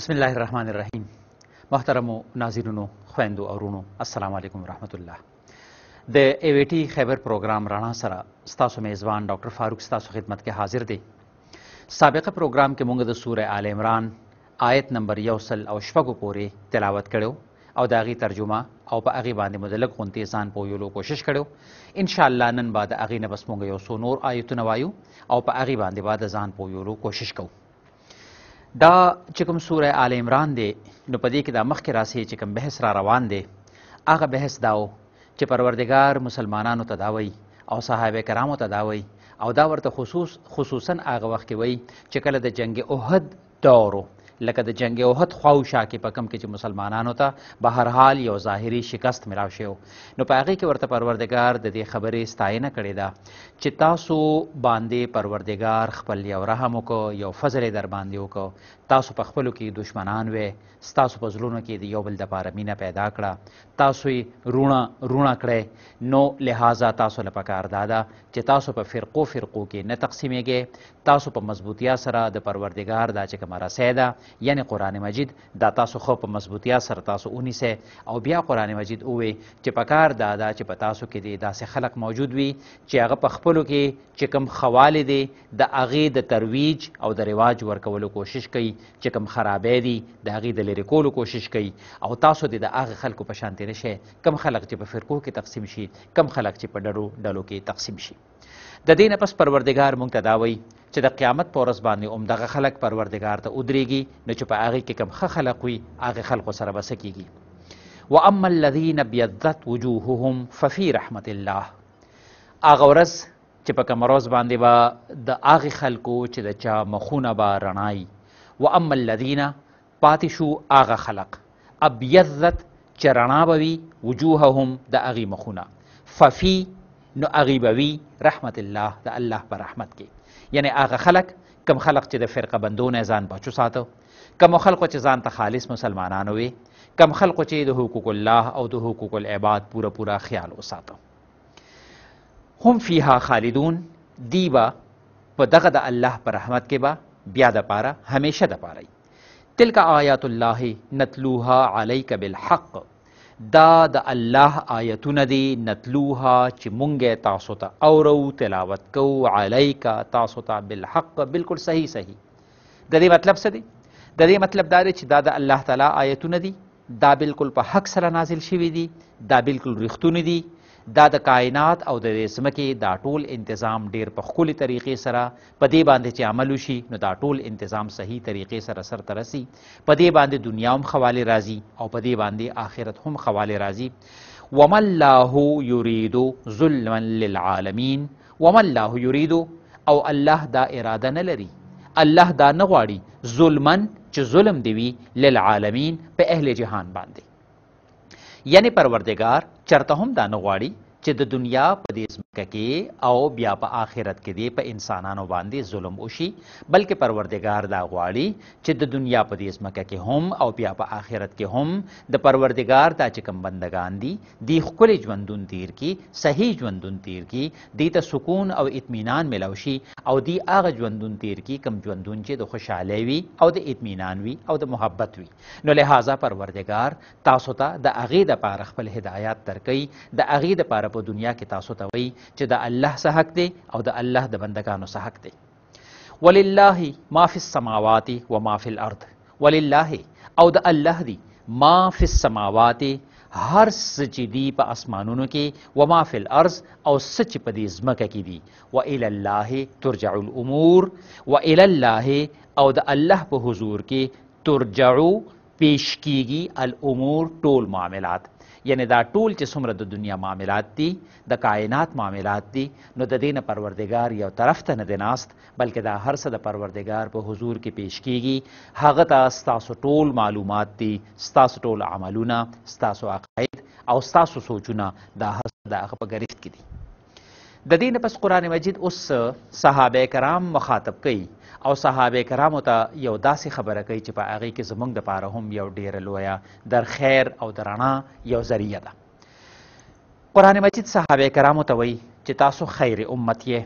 بسم الله الرحمن الرحیم محترمو ناظرینو خویندو او ورونو السلام علیکم ورحمت الله د ای وی ټی خیبر پروګرام رڼا سره ستاسو میزبان ډاکټر فاروق ستاسو خدمت کې حاضر دی سابقه پروګرام کې مونږ د سوره آل عمران آیت نمبر یو سل او شپږو پورې تلاوت کړو او داغي ترجمه او په هغه باندې مدلک غونتی ځان پویولو کوشش کړو ان شاء الله نن بعد هغه نه بس مونږ یو سو نور آیتونه وایو او په هغه باندې بعد ځان پویولو کوشش کوو دا چې کوم سوره آل عمران دی نو په دې کې دا مخکې راسي چې کوم بحث را روان دی هغه بحث داو چې پروردگار مسلمانانو ته داوي او صحابه کرامو ته داوي او دا ورته خصوص خصوصا هغه وخت کې وای چې کله د جنگ اوحد دورو لکه د جنگ اوحد خواوشا کې په کم کې چې مسلمانانو ته به هر حال یو ظاهري شکست ملاو شو نو په هغه کې ورته پروردگار د دې خبرې ستاینه کړې ده چې تاسو باندې پروردگار خپل یو رحم وکړو یو فضل در باندې وکړو تاسو په خپلو کې دشمنان وې ستاسو په زړونو کې د یو بل دپاره مینه پیدا کړه تاسو یې روڼه روڼه کړئ نو لہٰذا تاسو له پکار داده چې تاسو په فرقو فرقو کې نه تقسیمېږئ تاسو په مضبوطیا سره د پروردګار دا چې کومه رسی ده یعنې قرآن مجید دا تاسو خو په مضبوطیا سره تاسو ونیسئ او بیا قرآن مجید ووی چې پکار داده چې په تاسو کې د داسې خلق موجود وي چې هغه په خپلو کې چې کوم خوالې دي د هغې د ترویج او د رواج ورکولو کوشش کوي چې کوم خرابې دي د هغې د لرې کولو کوشش کوي او تاسو د د هغه خلکو په شانتې نه شئ کم خلک چې په فرقو کې تقسیم شي کم خلک چې په ډلو ډلو کې تقسیم شي د دې نه پس پروردګار موږ ته دا وایي چې د قیامت په ورځ باندې عمدغه خلک پروردګار ته ودرېږي نو چې په هغې کې کم ښه خلک وي هغې خلکو سره به څه کېږي واما الذين بيضت وجوههم ففي رحمه الله اغه ورځ چې په کوم ورځ باندې به با د اغه خلکو چې د چا مخونه به رڼای و اما الذین پاتې شو هغه خلق ابیضت چې رڼا به وي وجوههم د هغې مخونه ففی نو هغې به وي رحمت الله د الله په رحمت کې یعنی هغه خلق کم خلق چې د فرقه بندو نه ځان بچو ساته کم خلقو چې ځان ته خالص مسلمانان وي کم خلقو چې د حقوق الله او د حقوق العباد پوره پوره خیال وساته هم فیها خالدون دی به په دغه د الله په رحمت کې به بیا د پاره همیشه د پاره تلک آیات الله نتلوها علیک بالحق دا د الله آیتونه دي نتلوها چې مونږه تاسو ته اورو تلاوت کو علیک تاسو ته بالحق بالکل صحیح صحیح د دې مطلب څه دی د دې مطلب دا دی چې دا د الله تعالی آیتونه دي دا بالکل په حق سره نازل شوي دي دا بالکل رښتونی دي دا د کائنات او د سمکې دا ټول انتظام ډیر په خولي طریقې سره په دې باندې چې عمل وشي نو دا ټول انتظام صحیح طریقې سره سرته رسی په دې باندې دنیا هم خواله راځي او په دې باندې آخرت هم خواله راځي وما الله یرید ظلما للعالمین وما الله یرید او الله دا اراده نه لري الله دا نه غواړي ظلمن چې ظلم دی وی للعالمین په اهل جهان باندې یعنی پروردگار چرته هم دا نه غواړي چې د دنیا په دې ځمکه کې او بیا په آخرت کې دی په انسانانو باندې ظلم وشي بلکې پروردگار دا غواړي چې د دنیا په دې ځمکه کې هم او بیا په آخرت کې هم د پروردگار دا چې کوم بندگان دي دی خپل ژوندون تیر کې صحیح ژوندون تیر کې دی ته سکون او اطمینان ملو شي او دی هغه ژوندون تیر کې کم ژوندون چې د خوشحالي وي او د اطمینان وي او د محبت وي نو لہذا پروردگار تاسو ته د اغې د پاره خپل هدایت درکې د اغې د پاره په دنیا کې تاسو ته وایي چې د الله څه حق دی او د الله د بندگانو څه حق دی ولله ما فی السماوات و ما فی الارض ولله او د الله دی ما فی السماوات هر سچ دی په اسمانونو کې و ما فی الارض او سچ په دې ځمکه کې دی و الی الله ترجع الامور و الی الله او د الله په حضور کې ترجعو پیش کیږي الامور ټول معاملات یعنی دا ټول چې څومره د دنیا معاملات دي د کائنات معاملات دي نو د دینه پروردگار یو طرف ته نه دی ناست بلکې دا هر څه د پروردگار په حضور کې پیش کیږي هغه ته ستاسو ټول معلومات دي ستاسو ټول عملونه ستاسو عقاید او ستاسو سوچونه دا هر څه د هغه په ګرفت کې دي د دې نه پس قرآن مجید اوس صحابه کرام مخاطب کوي او صحابه کرامو ته یو داسې خبره کوي چې په هغې کې زموږ دپاره هم یو ډیره لویه در خیر او د رڼا یو ذریعه ده قرآن مجید صحابه کرامو ته وایي چې تاسو خیر امت یې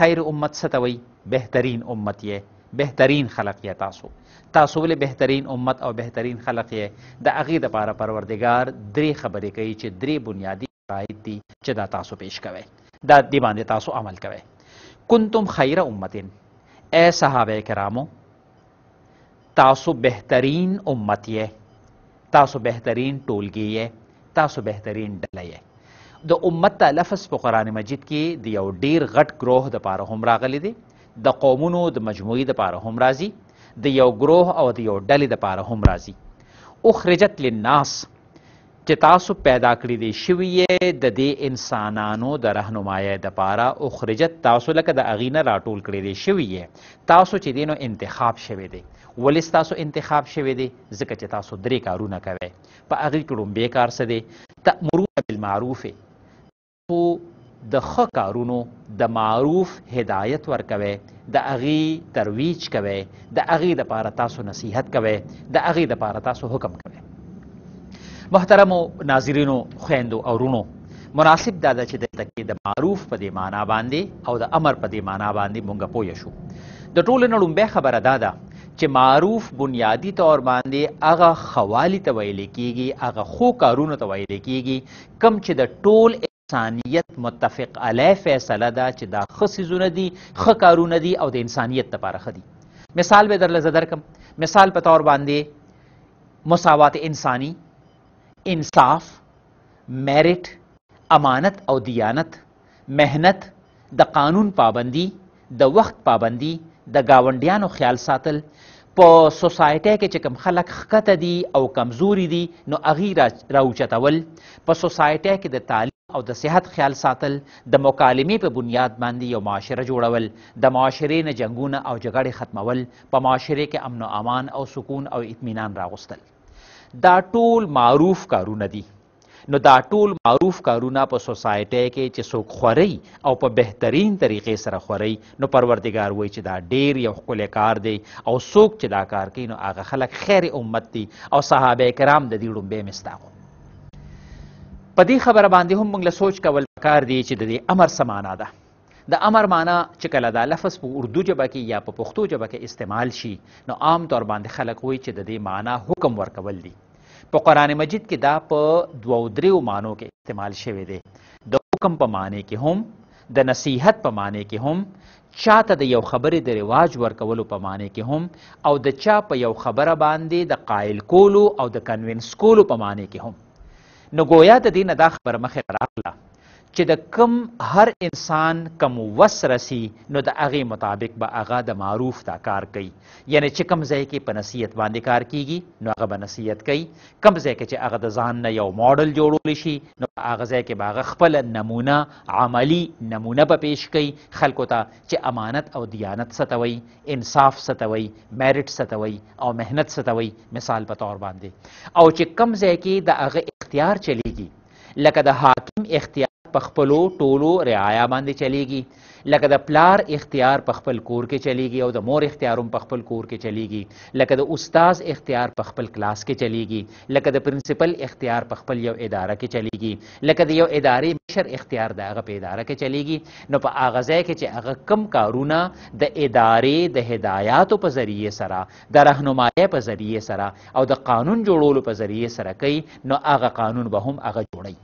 خیر امت څه ته وایي بهترین امت یې بهترین خلق یې تاسو تاسو ولې بهترین امت او بهترین خلق یې د هغې دپاره پروردګار درې خبرې کوي چې درې بنیادي شرایط دي چې دا تاسو پیش کوئ دا دې باندې تاسو عمل کوئ کنتم خیر امتین اے صحابه کرامو تاسو بهترین امت یې تاسو بهترین ټولګي یې تاسو بهترین ډله یې د امت ته لفظ په قران مجید کې د یو ډیر غټ گروه د پاره هم راغلی دی د قومونو د مجموعي د پاره هم راځي د یو گروه او د یو ډلې د پاره هم راځي اخرجت للناس چې تاسو پیدا کړی دی شوی د دې انسانانو د راهنمایي د پاره او خرجت تاسو لکه د اغینه راټول کړی دی شوی تاسو چې دینو انتخاب شوی دی ولې تاسو انتخاب شوی دی ځکه چې تاسو درې کارونه کوي په اغې کې لومبه کار څه دی تأمرون بالمعروف تو د ښه کارونو د معروف هدایت ورکوي د اغې ترویج کوي د اغې د پاره تاسو نصیحت کوي د اغې د پاره تاسو حکم کوي محترمو ناظرینو خویندو او رونو مناسب دا ده چې دلته کې د معروف په دې معنا باندې او د امر په دې معنا باندې مونږ پوه شو د ټولو نه لومبه خبره دا ده چې معروف بنیادی طور باندې هغه خوالی ته ویل کیږي هغه خو کارونو ته ویل کیږي کم چې د ټول انسانیت متفق علی فیصله ده چې دا خصيزونه دي خ کارونه دي او د انسانیت لپاره خدي مثال به درل زدر کم مثال په تور باندې مساوات انسانی انصاف میرټ امانت او دیانت مهنت د قانون پابندي د وخت پابندي د گاونډیانو خیال ساتل په سوسایټي کې چې کم خلک خکته دي او کمزوري دي نو اغي راوچتول په سوسایټي کې د تعلیم او د صحت خیال ساتل د مکالمې په بنیاد باندې یو معاشره جوړول د معاشرې نه جنگونه او جګړې ختمول په معاشره کې امن او امان او سکون او اطمینان راغوستل دا ټول معروف کارونه دي نو دا ټول معروف کارونه په سوسایټي کې چې څوک خوري او په بهترین طریقې سره خوري نو پروردگار وایي چې دا ډیر یو خپل کار دی او څوک چې دا کار کوي نو هغه خلک خیر امت دي او صحابه کرام د دې ډومبه مستاغو په دې خبره باندې هم موږ سوچ کول پکار دی چې د دې امر سمانا ده د امر معنا چې کله دا لفظ په اردو ژبه کې یا په پښتو ژبه کې استعمال شي نو عام طور باندې خلک وایي چې د دې معنا حکم ورکول دي په قرآن مجید کې دا په دوو دریو معنو کې استعمال شوی دی د حکم په معنی کې هم د نصیحت په معنی کې هم چاته د یو خبرې د رواج ورکولو په معنی کې هم او د چا په یو خبره باندې د قائل کولو او د کنوینس کولو په معنی کې هم نو گویا د دې نه دا خبره مخې راغله چې د کم هر انسان کم وس رسی نو د هغې مطابق به هغه د معروف دا کار کوي یعنی چې کم ځای کې په نصیحت باندې کار کیږي نو هغه به نصیحت کوي کم ځای کې چې هغه د ځان نه یو ماډل جوړول شي نو هغه ځای کې به هغه خپله نمونه عملی نمونه به پیش کوي خلکو ته چې امانت او دیانت ستوي انصاف ستوي میرټ ستوي او مهنت ستوي مثال په طور باندې او چې کم ځای کې د هغه اختیار چلیږي لکه د حاکم اختیار په خپلو ټولو رعایا باندې چلیږي لکه د پلار اختیار په خپل کور کې چلیږي او د مور اختیار هم په خپل کور کې چلیږي لکه د استاد اختیار په خپل کلاس کې چلیږي لکه د پرنسپل اختیار په خپل یو اداره کې چلیږي لکه د یو ادارې مشر اختیار د هغه په اداره کې چلیږي نو په هغه ځای کې چې هغه کم کارونه د ادارې د هدایاتو په ذریعه سره د رهنمایۍ په ذریعه سره او د قانون جوړولو په ذریعه سره کوي نو هغه قانون به هم هغه جوړي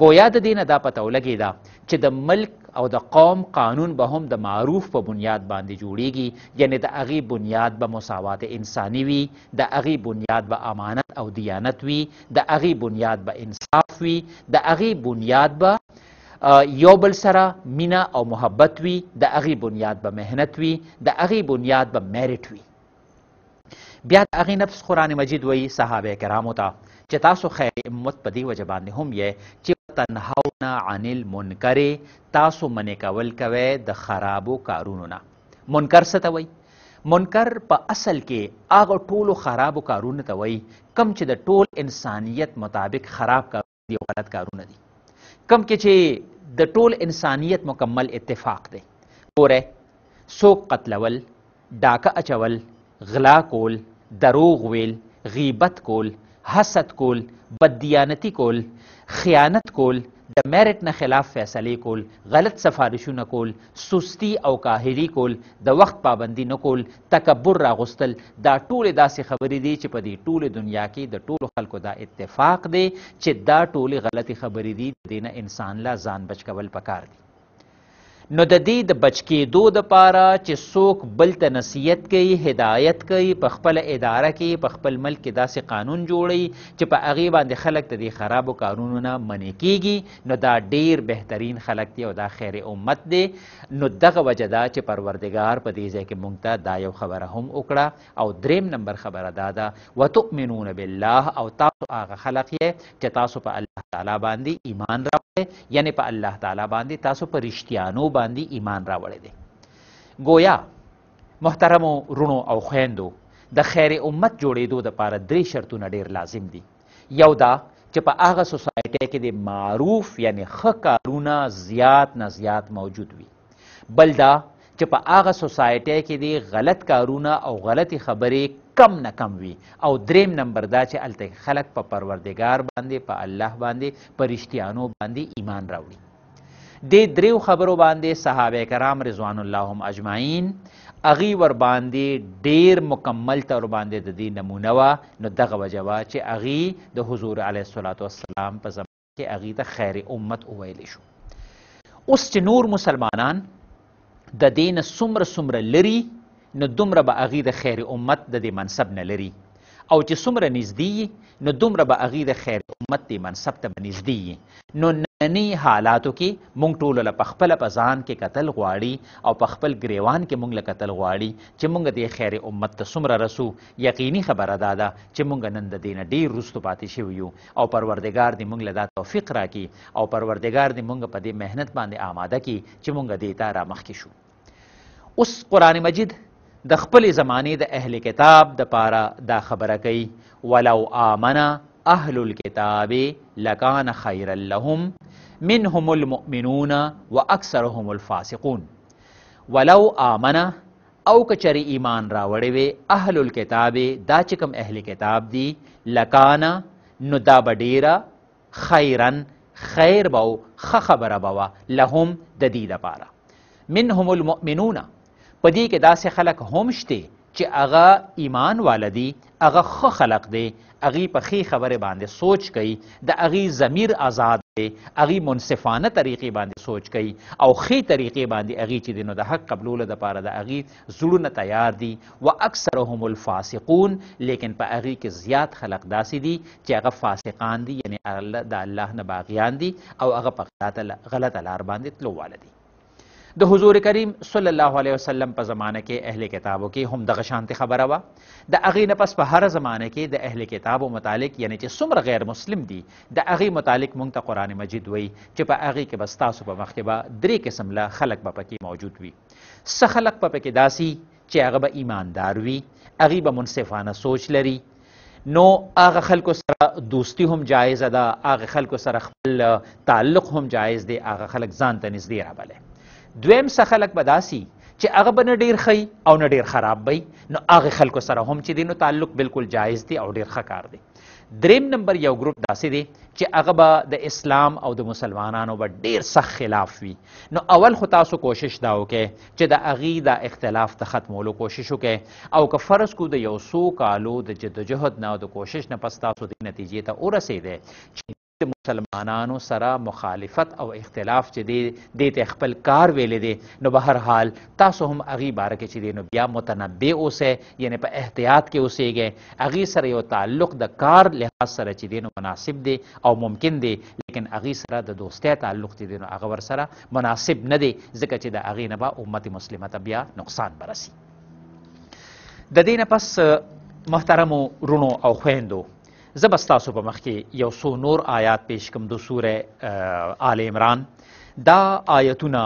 گویا د دینه دا پته ولګېده چې د ملک او د قوم قانون به هم د معروف په بنیاد باندې جوړیږي یعنی د هغې بنیاد به مساوات انسانی وي د هغې بنیاد به امانت او دیانت وي د هغې بنیاد به انصاف وي د هغې بنیاد به یو بل سره مینه او محبت وي د هغې بنیاد به مهنت وي د هغې بنیاد به میرټ وي بیا د هغې نفس قرآن مجید وایي صحابه کرامو ته چې تاسو خیر امت په دې وجه باندې هم یې چې تنهون عن المنکر تاسو منې کول کوي د خرابو کارونو نه منکر څه ته وایي منکر په اصل کې هغه ټولو خرابو کارونو ته وایي کم چې د ټول انسانیت مطابق خراب کارونه دي غلط کارونه دي کم کې چې د ټول انسانیت مکمل اتفاق دی ګوره څوک قتلول ډاکه اچول غلا کول دروغ ویل غیبت کول حسد کول بددیانتی کول خیانت کول د میرټ نه خلاف فیصلې کول غلط سفارشونه کول سستی او کاهری کول د وخت پابندی نه کول تکبر راغوستل دا ټول داسې خبرې دي چې په دې ټول دنیا کې د ټولو خلکو دا اتفاق دی چې دا ټول غلطي خبرې دي د دینه انسان لا ځان بچ کول پکار دي نو د دې د بچ کېدو د پاره چې څوک بل ته نصیحت کوي هدایت کوي په خپل اداره کې په خپل ملک کې داسې قانون جوړي چې په هغې باندې خلک د دې خرابو کارونو نه منع کیږي نو دا ډیر بهترین خلک دی او دا خیر امت دی نو دغه وجه دا چې پروردګار په دې ځای کې موږ ته دا یو خبره هم وکړه او دریم نمبر خبره دا ده وتؤمنون بالله او تاسو هغه خلک یې چې تاسو په الله تعالی باندې ایمان راوړئ یعنی په الله تعالی باندې تاسو په رښتیانو باندې ایمان راوړی دی گویا محترمو رونو او خویندو د خیر امت جوړېدو دپاره درې شرطونه ډیر لازم دي یو دا چې په هغه سوسایټۍ کې د معروف یعنی ښه کارونه زیات نه زیات موجود وي بل دا چې په هغه سوسایټۍ کې د غلط کارونه او غلطې خبرې کم نه کم وي او دریم نمبر دا چې هلته خلک په پروردګار باندې په الله باندې په رښتیانو باندې ایمان راوړي د دریو خبرو باندې صحابه کرام رضوان الله هم اجمعین اغي ور باندې ډیر مکمل تر باندې د دې نمونه وا نو دغه وجوه چې اغي د حضور علیه الصلاۃ والسلام په زمانه کې اغي ته خیر امت وویل شو اوس چې نور مسلمانان د دین سمر سمر لري نو دومره به اغي د خیر امت د دې منصب نه لري او چې سمره نږدې نو دومره به اغي د خیر امت دې منصب ته نږدې نو نننی حالاتو کې مونږ ټول له پخپل په ځان کې قتل غواړي او په خپل گریوان کې مونږ له قتل غواړي چې مونږ د خیر امت ته څومره رسو یقیني خبره ده ده چې مونږ نن د دینه ډیر رستو پاتې شوی یو او پروردگار دې مونږ له دا توفیق راکړي او پروردگار دې مونږ په دې مهنت باندې آماده کړي چې مونږ دې ته را مخکې شو اوس قران مجید د خپل زمانه د اهل کتاب د پاره دا خبره کوي ولو آمنا اهل الكتاب لکان خیر لهم منهم المؤمنون و اکثرهم الفاسقون ولو آمنه او کچری ایمان راوړې وي اهل الكتاب دا چې کوم اهل کتاب دي لکانا نو دا بډیرا خیرن خیر بو خ خبره بوا لهم د دې لپاره منهم المؤمنون پدې کې داسې خلک هم شته چې هغه ایمان والدي هغه خ خلق دي اغي په خي خبره باندې سوچ کوي د اغي ضمیر آزاد اغي منصفانه طریقې باندې سوچ کوي او خې طریقې باندې اغي چې دینو د حق قبولولو د پاره د اغي زړونه تیار دي و اکثرهم الفاسقون لیکن په اغي کې زیات خلق داسې دي چې هغه فاسقان دي یعنی د الله نه باغیان دي او هغه په غلطه لار باندې تلواله دي د حضور کریم صلی الله علیه وسلم په زمانه کې اهل کتابو کې هم دغه شانتي خبره وا د اغې نه پس په هر زمانه کې د اهل کتابو متعلق یعنی چې څومره غیر مسلم دي د اغې متعلق مونږ ته قران مجید وای چې په اغې کې بس تاسو په مخ کې به درې قسم له خلق به پکې موجود وي څه خلق په پکې داسي چې هغه به ایماندار وي هغه به منصفانه سوچ لري نو هغه خلکو سره دوستی هم جایز ده هغه خلکو سره خپل تعلق هم جایز دی هغه خلک ځان ته نږدې راولي دویم څه خلک به داسي چې هغه به نه ډیر خی او نه ډیر خراب وي نو هغه خلکو سره هم چې دی نو تعلق بالکل جایز دی او ډیر ښه کار دی دریم نمبر یو ګروپ داسې دی چې هغه به د اسلام او د مسلمانانو به ډیر سخت خلاف وي نو اول خو تاسو کوشش دا وکړئ چې د هغې دا اختلاف ته ختمولو کوشش وکړئ او که فرض کو د یو څو کالو د جدوجهد نه او د کوشش نه پس تاسو دې نتیجې ته تا ورسېدی چې د مسلمانانو سره مخالفت او اختلاف چې دی د ته خپل کار ویلې دی نو بهر حال تاسو هم اغي باره کې چې دی نو بیا متنبع اوسه یعنی په احتیاط کې اوسېږئ اغي سره یو تعلق د کار لحاظ سره چې دی نو مناسب دی او ممکن دی لیکن اغي سره د دوستۍ تعلق چې دی نو هغه ور سره مناسب نه دی ځکه چې د اغي نه به امت مسلمه ته بیا نقصان برسي د دې نه پس محترمو رونو او خويندو زه به ستاسو په مخ کې یو څو نور آیات پیش کوم د سوره آل عمران دا آیتونه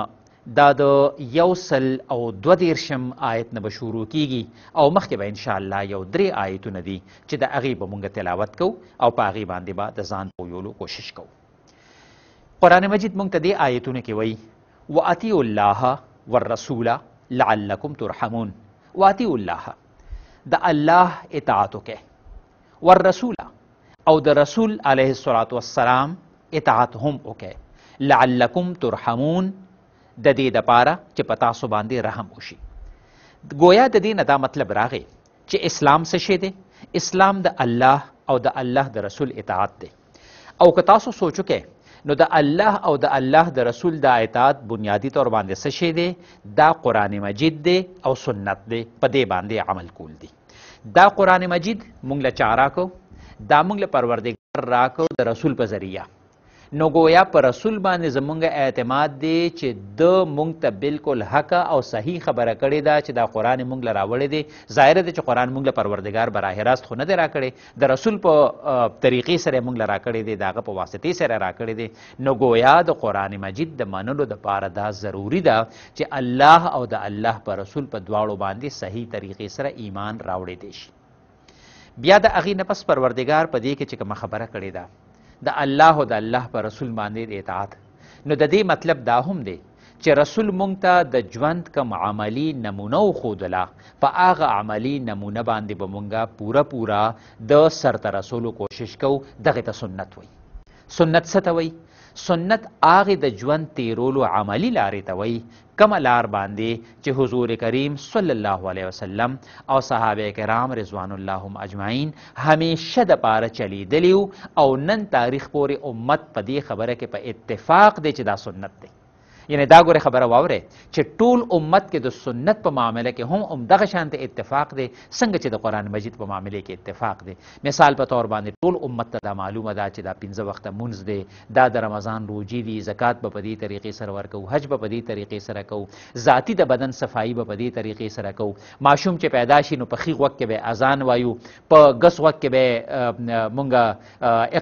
دا د یو سل او دو دیرشم آیت نه به شروع کیږي او مخکې به انشاءالله یو درې آیتونه دي چې د هغې به مونږ تلاوت کوو او په هغې باندې به با د ځان پویولو کوشش کوو قرآن مجید مونږ ته دې آیتونه کې وایي واطیعوا الله والرسول لعلکم ترحمون واطیعوا الله د الله اطاعت وکړئ والرسول او د رسول علیه الصلات والسلام اطاعت هم وکړئ لعلکم ترحمون د دې دپاره چې په تاسو باندې رحم وشي گویا د دې نه دا مطلب راغی چې اسلام څه شی دی اسلام د الله او د الله د رسول اطاعت دی او که تاسو سوچوکې نو د الله او د الله د رسول دا اطاعت بنیادی طور باندې څه شی دی دا قرآن مجید دی او سنت دی په دې باندې عمل کول دی دا قرآن مجید مونږ له چارا کو دا موږ له پروردګار راکو د رسول په ذریعہ نو گویا پر رسول باندې زمونږ اعتماد دی چې د مونږ ته بالکل حق او صحیح خبره کړې ده چې دا قران مونږ لره راوړې دی ظاهر دی چې قران مونږ له پروردگار براه راست خو نه دی راکړې د رسول په طریقې سره مونږ لره راکړې دی داغه په واسطې سره راکړې دی نو گویا د قران مجید د منلو د پاره دا ضروری ده چې الله او د الله پر رسول په دواړو باندې صحیح طریقې سره ایمان راوړې دی شي بیا د هغې نه پس پروردګار په دې کې چې کومه خبره کړې ده د الله او د الله په رسول باندې اطاعت نو د دې مطلب دا هم دی چې رسول مونږ ته د ژوند کم عملی نمونه وښودله په هغه عملی نمونه باندې به با مونږه پوره پوره د سرته رسولو کوشش کوو دغې ته سنت وایي سنت څه ته وایي سنت هغه د ژوند تیرولو عملی لارې ته وایي کومه لار باندې چې حضور کریم صلی الله علیه وسلم او صحابه کرام رضوان الله اجمعین همیشه د پاره چلیدلی او نن تاریخ پورې امت په دې خبره کې په اتفاق دی چې دا سنت دی یعنی دا ګوره خبره واوره چې ټول امت کې د سنت په معاملې کې هم همدغه شانته اتفاق دی څنګه چې د قران مجید په معاملې کې اتفاق دی مثال په تور باندې ټول امت ته دا معلومه ده چې دا پنځه وخته مونږ دی دا د رمضان روجي دی زکات به په دې طریقې سره ورکو حج به په دې طریقې سره کو ذاتی د بدن صفایي به په دې طریقې سره کو ماشوم چې پیدا شي نو په خیغ وخت کې به اذان وایو په ګس وخت کې به مونږه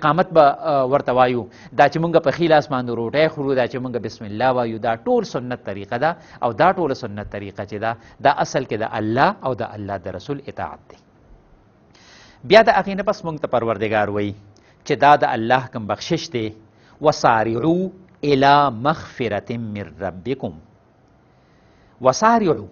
اقامت به ورته وایو دا چې مونږ په خیل اسمان روټه خورو دا چې مونږ بسم الله وایو وایو دا ټول سنت طریقه ده او دا ټول سنت طریقه چې ده دا اصل کې د الله او د الله د رسول اطاعت دی بیا د هغې نه پس موږ ته پروردګار وایي چې دا د الله کوم بخشش دی وسارعو الی مغفرت من ربکم وسارعو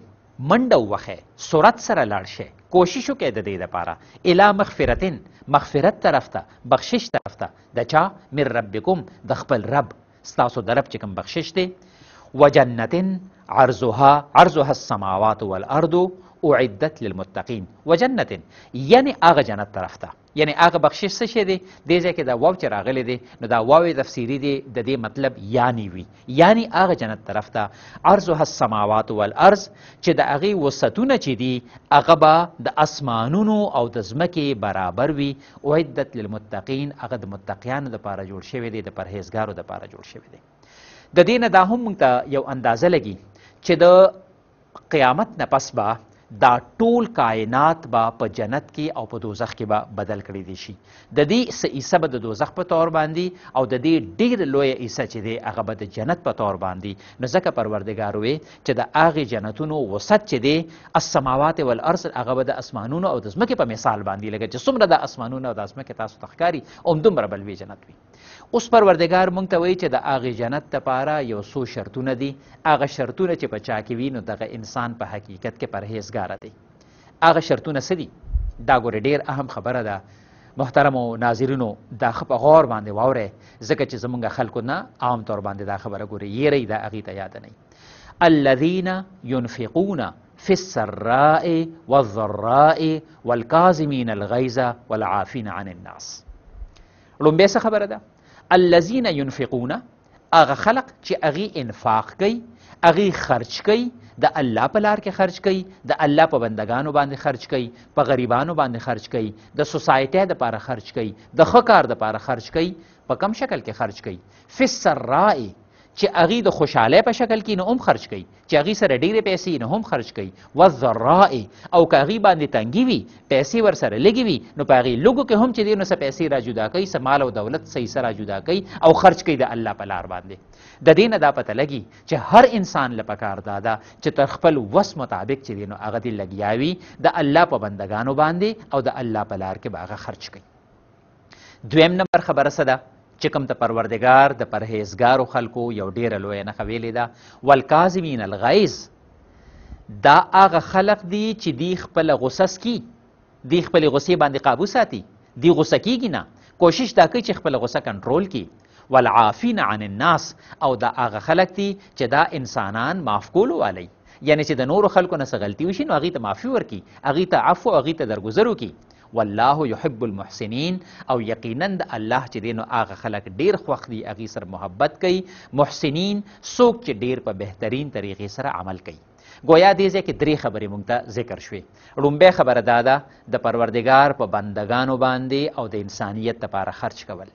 منډه ووخه سرعت سره لاړ شئ کوشش وکړئ د دې لپاره الا مغفرتن مغفرت طرف ته بخشش طرف ته د چا من ربکم د خپل رب ستاسو د رب چې کوم بخشش دی و جنت عرضها عرضها السماوات والارض اعدت للمتقین و جنت یعنی هغه جنت طرف ته یعنی هغه بخشش څه شی دی دې ځای کې دا واو چې راغلی دی نو دا واو تفسیری دی د دې مطلب یعنی وي یعنی هغه جنت طرف ته عرضها السماوات والارض چې د هغې وسطونه چې دي هغه به د اسمانونو او د ځمکې برابر وي اعدت للمتقین هغه د متقیانو دپاره جوړ شوی دی د پرهیزګارو دپاره جوړ شوی دی د دې نه دا هم موږ ته یو اندازه لګي چې د قیامت نه پس به دا ټول کائنات به په جنت کې او په دوزخ کې به بدل کړی دی شي د دې څه عیسه به د دوزخ په تور باندې او د دې ډېر لوی عیسه چې دی هغه به د جنت په تور باندې نو ځکه پروردګار وی چې د هغې جنتونو وسط چې دی السماوات والارض هغه به د اسمانونو او د ځمکې په مثال باندې لګه چې څومره د اسمانونو او د ځمکې تاسو ته ښکاري همدومره بل وی جنت وي اوس پروردګار موږ ته وایي چې د هغې جنت دپاره یو څو شرطونه دي هغه شرطونه چې په چا کې وي نو دغه انسان په حقیقت کې پرهیزګاره دی هغه شرطونه څه دي دا ګورې ډېر اهم خبره ده محترمو ناظرینو دا ښه په غور باندې واورئ ځکه چې زموږ خلکو نه عام طور باندې دا خبره ګوري یېرئ دا هغې ته یاده نه الذین ينفقون فی السراء والضراء والکاظمین الغیظ والعافین عن الناس لومبه څه خبره ده الذين ينفقون هغه خلق چې هغه انفاق کوي هغه خرج کوي د الله په لار کې خرج کوي د الله په بندگانو باندې خرج کوي په غریبانو باندې خرج کوي د سوسایټي د لپاره خرج کوي د خکار د لپاره خرج کوي په کم شکل کې خرج کوي فسرائے چې هغې د خوشحالۍ په شکل کې نه هم خرج کوي چې هغې سره ډېرې پیسې نه هم خرج کوي وضرائې او که هغې باندې تنګي وي پیسې ورسره لږې وي نو په هغې لږو کې هم چې دی نو څه پیسې را جدا کوي څه مال او دولت څه حصه را جدا کوي او خرج کوي د الله په لار باندې د دې نه دا پته لګي چې هر انسان له پکار دا ده چې تر خپل وس مطابق چې دی نو هغه دې لګیاوي د الله په بندګانو باندې او د الله په لار کې به هغه خرج کوي دویم نمبر خبره څه ده چې کوم د پروردګار د پرهیزګارو خلکو یو ډیره لویه نښه ویلې ده والکاظمین الغیظ دا هغه خلق دی چې دی خپله غصه سکي دی خپلې غصې باندې قابو ساتي دی غصه کیږي نه کوشش دا کوي چې خپله غصه کنټرول کړي والعافین عن الناس او دا هغه خلک دي چې دا انسانان معاف کولو والی یعنی چې د نورو خلکو نه څه غلطي وشي نو هغې ته معافي ورکړي هغې ته عفو هغې ته درګذر وکړي والله يحب المحسنين او یقینا د الله چې دینو هغه خلک ډیر خوښ دي هغه سره محبت کوي محسنین څوک چې ډیر په بهترین طریقې سره عمل کوي گویا دې ځکه درې خبرې مونږ ته ذکر شوې لومبه خبره دا ده د پروردگار په بندگانو باندې او د انسانیت لپاره خرج کول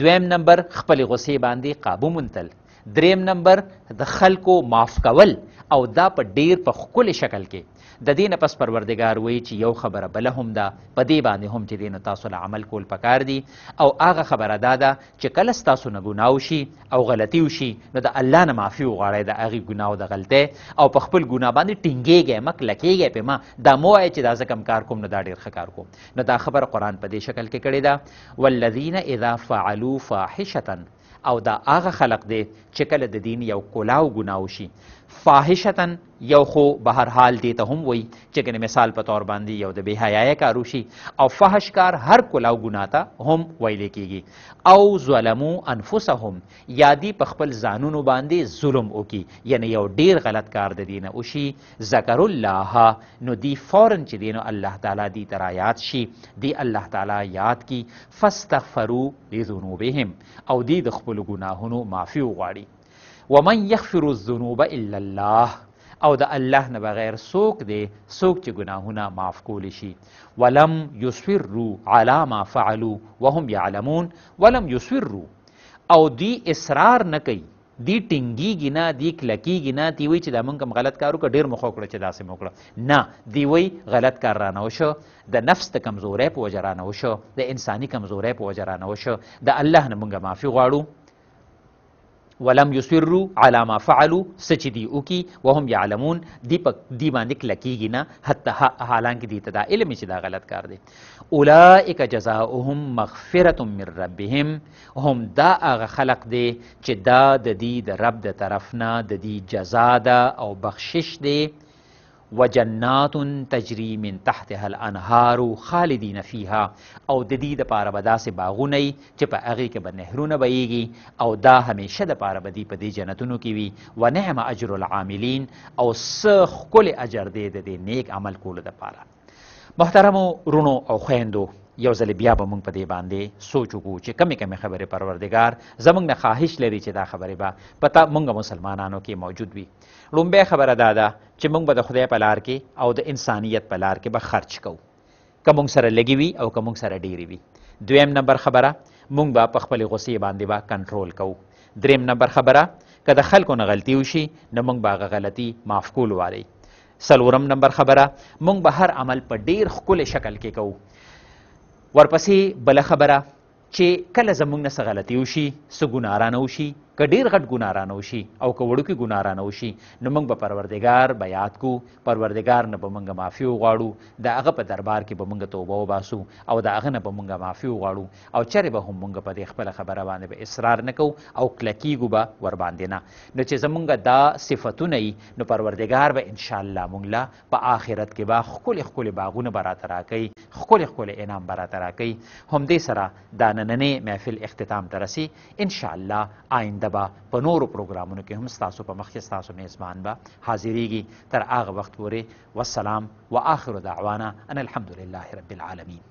دویم نمبر خپل غصې باندې قابو مونتل دریم نمبر د خلکو معاف کول او دا په ډیر په خکل شکل کې د دې نه پس پروردگار وایي چې یو خبره بل هم ده په دې باندې هم چې دین تاسو له عمل کول پکار دي او هغه خبره دا ده چې کله تاسو نه ګناو شي او غلطي وشي نو د الله نه معافي وغواړئ د هغې ګناو د غلطۍ او په خپل ګناه باندې ټینګېږئ مک لکېږئ په ما دا مو وایي چې دا زه کم کار کوم نه دا ډېر ښه کار کوم نو دا خبره قرآن په دې شکل کې کړې ده والذین اذا فعلوا فاحشه او دا هغه خلق دی چې کله د دین یو کلاو ګناو شي فاحشتن یو خو به هر حال دی ته هم وایي چې کنه مثال په تور باندې یو د بې حیایه کارو شي او فحش کار هر کلاو ګنا ته هم ویلی کیږي او ظلمو انفسهم یادی په خپل ځانونو باندې ظلم وکي یعنی یو ډیر غلط کار د دینه وشي ذکر الله نو دی فورن چې دینو الله تعالی دی ترایات شي دی الله تعالی یاد کی فاستغفروا لذنوبهم او دی د خپل ګناهونو معافي وغواړي ومن یغفر الذنوب الا الله او د الله نه بغیر څوک دی څوک چې ګناهونه معاف کولی شي ولم یصروا علی ما فعلوا وهم یعلمون ولم یصروا او دی اصرار نه کوي دی ټینګیږي نه دی کلکیږي نه دی وایي چې دا موږ هم غلط کار وکړه ډېر مخ وکړه چې داسې مو وکړه نه دی وایي غلط کار رانه وشو د نفس د کمزورۍ په وجه رانه وشو د انساني کمزورۍ په وجه رانه وشو د الله نه موږ معافي غواړو ولم یسروا علی ما فعلوا سچ دی او کی وهم یعلمون دی په دی باندې کلکیږي نه حتی حالانکه دی ته دا علم چې دا غلط کار دی اولئک جزاؤهم مغفرة من ربهم هم دا هغه خلق دی چې دا د دې د رب د طرف نه د دې جزا ده او بخشش دی و جنات تجری من تحتها الانهار خالدین فیها او د دې د پاره به داسې باغونه وي چې په هغې کې به نهرونه بهیږي او دا همیشه د پاره به دوی په دې جنتونو کې وي و نعم اجر العاملین او څه ښکلی اجر دی د دې نیک عمل کولو دپاره محترمو رونو او خویندو یو ځل بیا به موږ په دې باندې سوچ وکړو چې کمی کمی خبرې پروردگار زموږ نه خواهش لري چې دا خبرې به پتا موږ مسلمانانو کې موجود وي لومبه خبره دا ده چې موږ به د خدای په لار کې او د انسانیت په لار کې به خرج کوو که موږ سره لګي وي او که موږ سره ډېری وي دویم نمبر خبره موږ به په خپل غصې باندې به با کنټرول کوو دریم نمبر خبره که د خلکو نه غلطي وشي نو موږ به هغه غلطي معاف کول والئ څلورم نمبر خبره موږ به هر عمل په ډیر ښکلی شکل کې کوو ورپسې بله خبره چې کله زموږ نه څه غلطي وشي څه ګناه رانه وشي که ډېر غټ ګناه رانه وشي او که وړوکي ګناه رانه وشي نو موږ به پروردګار به یاد کو پروردګار نه به موږ معافي وغواړو د هغه په دربار کې به موږ توبه وباسو او د هغه نه به موږ معافي وغواړو او چرې به هم موږ په دې خپله خبره باندې به اصرار نه کوو او کلکیږو به ورباندې نه نو چې زمونږ دا صفتونه یي نو پروردګار به انشاءالله موږ له په آخرت کې به ښکلې ښکلې باغونه به راته راکوي خپل خپل انعام براته راکړي همدې سره دا نننې محفل اختتام ته رسی ان شاء الله آینده به په نورو پروګرامونو کې هم ستاسو په مخ کې ستاسو میزبان به حاضرېږي تر هغه وخت پورې والسلام واخر دعوانا ان الحمد لله رب العالمين